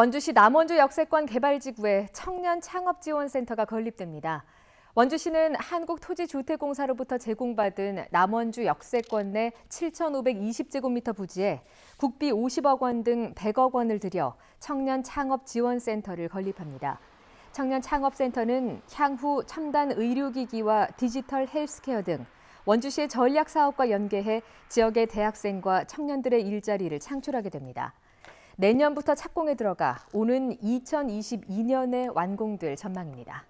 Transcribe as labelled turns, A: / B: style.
A: 원주시 남원주 역세권 개발지구에 청년 창업지원센터가 건립됩니다. 원주시는 한국토지주택공사로부터 제공받은 남원주 역세권 내 7,520제곱미터 부지에 국비 50억 원 등 100억 원을 들여 청년 창업 지원센터를 건립합니다. 청년 창업센터는 향후 첨단 의료기기와 디지털 헬스케어 등 원주시의 전략 사업과 연계해 지역의 대학생과 청년들의 일자리를 창출하게 됩니다. 내년부터 착공에 들어가 오는 2022년에 완공될 전망입니다.